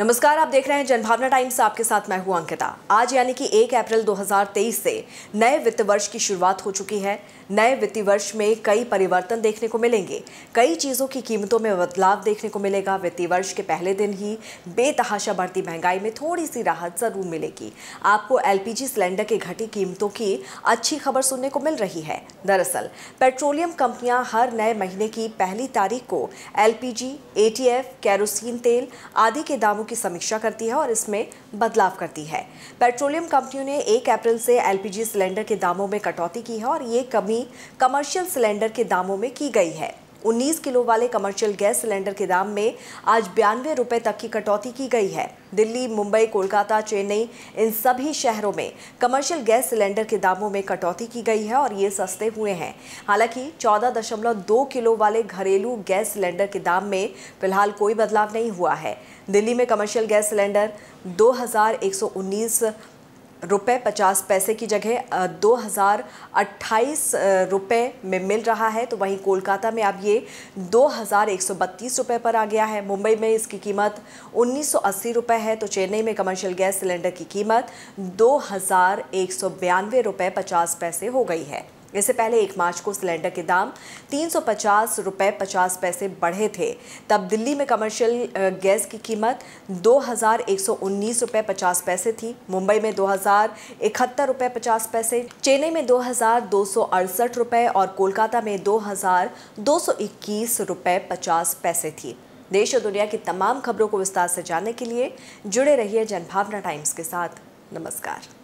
नमस्कार आप देख रहे हैं जनभावना टाइम्स आपके साथ मैं हूं अंकिता आज यानी कि 1 अप्रैल 2023 से नए वित्त वर्ष की शुरुआत हो चुकी है नए वित्तीय वर्ष में कई परिवर्तन देखने को मिलेंगे कई चीज़ों की कीमतों में बदलाव देखने को मिलेगा वित्तीय वर्ष के पहले दिन ही बेतहाशा बढ़ती महंगाई में थोड़ी सी राहत ज़रूर मिलेगी आपको एल सिलेंडर की घटी कीमतों की अच्छी खबर सुनने को मिल रही है दरअसल पेट्रोलियम कंपनियां हर नए महीने की पहली तारीख को एल पी कैरोसिन तेल आदि के दामों सुधारों की समीक्षा करती है और इसमें बदलाव करती है पेट्रोलियम कंपनियों ने एक अप्रैल से एलपीजी सिलेंडर के दामों में कटौती की है और ये कमी कमर्शियल सिलेंडर के दामों में की गई है 19 किलो वाले कमर्शियल गैस सिलेंडर के दाम में आज बयानवे रुपए तक की कटौती की गई है दिल्ली मुंबई कोलकाता चेन्नई इन सभी शहरों में कमर्शियल गैस सिलेंडर के दामों में कटौती की गई है और ये सस्ते हुए हैं हालांकि 14.2 किलो वाले घरेलू गैस सिलेंडर के दाम में फिलहाल कोई बदलाव नहीं हुआ है दिल्ली में कमर्शियल गैस सिलेंडर दो हज़ार एक सौ उन्नीस रुपये पचास पैसे की जगह दो हज़ार अट्ठाईस रुपये में मिल रहा है तो वहीं कोलकाता में अब ये दो हज़ार एक सौ बत्तीस रुपये पर आ गया है मुंबई में इसकी कीमत उन्नीस सौ अस्सी रुपये है तो चेन्नई में कमर्शियल गैस सिलेंडर की कीमत दो हज़ार एक सौ बयानवे रुपये पचास पैसे हो गई है इससे पहले एक मार्च को सिलेंडर के दाम तीन सौ पचास रुपये पचास पैसे बढ़े थे तब दिल्ली में कमर्शियल गैस की कीमत दो हज़ार एक सौ उन्नीस रुपये पचास पैसे थी मुंबई में दो हज़ार इकहत्तर रुपये पचास पैसे चेन्नई में दो हज़ार दो सौ अड़सठ रुपये और कोलकाता में दो हज़ार दो सौ इक्कीस रुपये पचास पैसे थी देश और दुनिया की तमाम खबरों को विस्तार से जानने के लिए जुड़े रहिए जनभावना टाइम्स के साथ नमस्कार